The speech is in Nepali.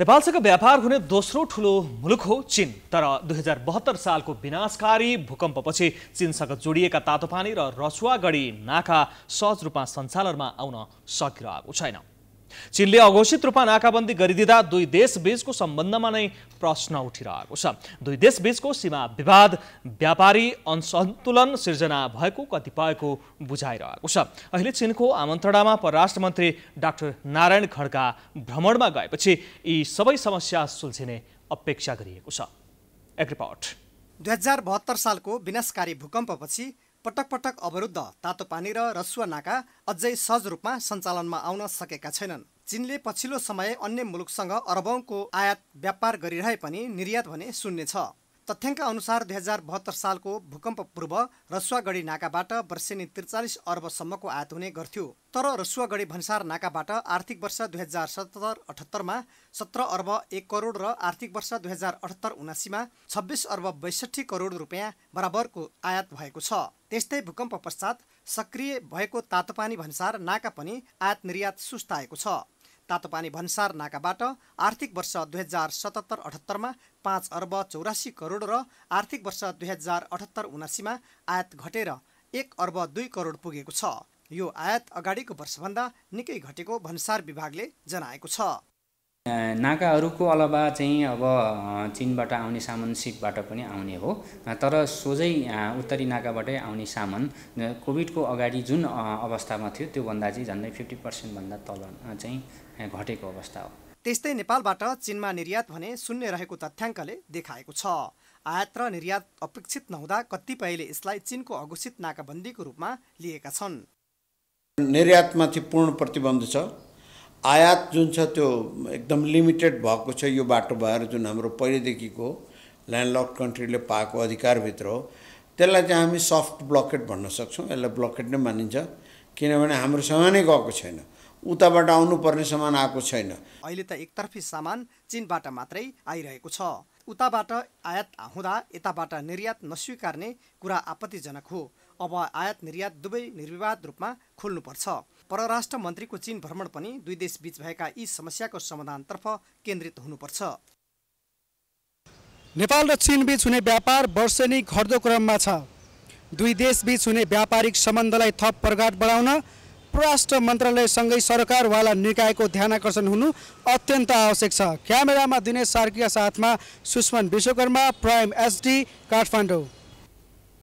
नेपालसँग व्यापार हुने दोस्रो ठुलो मुलुक हो चीन तर दुई हजार बहत्तर सालको विनाशकारी भूकम्पपछि चीनसँग जोडिएका तातोपानी र रसुवागढी नाका सहज रूपमा सञ्चालनमा आउन सकिरहेको छैन चीनले अघोषित रूपमा नाकाबन्दी गरिदिँदा दुई देश देशबीचको सम्बन्धमा नै प्रश्न उठिरहेको छ दुई देशबीचको सीमा विवाद व्यापारी असन्तुलन सिर्जना भएको कतिपयको बुझाइरहेको छ अहिले चीनको आमन्त्रणामा परराष्ट्र मन्त्री डाक्टर नारायण खड्का भ्रमणमा गएपछि यी सबै समस्या सुल्झिने अपेक्षा गरिएको छ एक रिपोर्ट दुई हजार बहत्तर सालको विनाशकारी भूकम्पपछि पटक पटक अवरुद्ध तातो पानी र रसुवा नाका अझै सहज रूपमा सञ्चालनमा आउन सकेका छैनन् चीनले पछिल्लो समय अन्य मुलुकसँग अरबौंको आयात व्यापार गरिरहे पनि निर्यात भने शून्य छ तथ्याङ्क अनुसार दुई हजार बहत्तर सालको भूकम्प पूर्व रसुवागढी नाकाबाट वर्षेनी त्रिचालिस अर्बसम्मको आयात हुने गर्थ्यो तर रसुवागढी भन्सार नाकाबाट आर्थिक वर्ष दुई हजार सत्तर अठहत्तरमा सत्र अर्ब एक करोड र आर्थिक वर्ष दुई हजार अठहत्तर उनासीमा छब्बिस अर्ब बैसठी करोड रुपियाँ बराबरको आयात भएको छ त्यस्तै भूकम्प पश्चात सक्रिय भएको तातोपानी भन्सार नाका पनि आयात निर्यात सुस्ताएको छ तातोपानी भन्सार नाकाबाट आर्थिक वर्ष दुई हजार सतहत्तर अठहत्तरमा पाँच अर्ब चौरासी करोड र आर्थिक वर्ष दुई हजार अठहत्तर उनासीमा आयात घटेर एक अर्ब दुई करोड पुगेको छ यो आयात अगाडिको वर्षभन्दा निकै घटेको भन्सार विभागले जनाएको छ नाकाहरूको अलावा चाहिँ अब चिनबाट आउने सामान सिपबाट पनि आउने हो तर सोझै उत्तरी नाकाबाटै आउने सामान कोभिडको अगाडि जुन अवस्थामा थियो त्योभन्दा चाहिँ झन्डै फिफ्टी पर्सेन्टभन्दा तल चाहिँ घटेको अवस्था हो त्यस्तै नेपालबाट चिनमा निर्यात भने शून्य रहेको तथ्याङ्कले देखाएको छ आयात र निर्यात अपेक्षित नहुँदा कतिपयले यसलाई चिनको अघोषित नाकाबन्दीको रूपमा लिएका छन् निर्यातमाथि पूर्ण प्रतिबन्ध छ आयात जुन छ त्यो एकदम लिमिटेड भएको छ यो बाटो भएर जुन हाम्रो पहिलेदेखिको ल्यान्डलक कन्ट्रीले पाएको अधिकारभित्र हो त्यसलाई चाहिँ हामी सफ्ट ब्लकेट भन्न सक्छौँ यसलाई ब्लकेट नै मानिन्छ किनभने हाम्रो सामानै गएको छैन उताबाट आउनुपर्ने सामान आएको छैन अहिले त एकतर्फी सामान चिनबाट मात्रै आइरहेको छ उताबाट आयात हुँदा यताबाट निर्यात नस्वीकार्ने कुरा आपत्तिजनक हो अब आयात निर्यात दुवै निर्विवाद रूपमा खोल्नुपर्छ परराष्ट्र मन्त्रीको चीन भ्रमण पनि दुई देशबीच भएका यी समस्याको समाधानतर्फ केन्द्रित हुनुपर्छ नेपाल र चीनबीच हुने व्यापार वर्षेनी घट्दो क्रममा छ दुई देशबीच हुने व्यापारिक सम्बन्धलाई थप प्रगाट बढाउन परराष्ट्र मन्त्रालयसँगै सरकारवाला निकायको ध्यान आकर्षण हुनु अत्यन्त आवश्यक छ क्यामेरामा दिनेश सार्कीका साथमा सुष्मन विश्वकर्मा प्राइम एसडी काठमाडौँ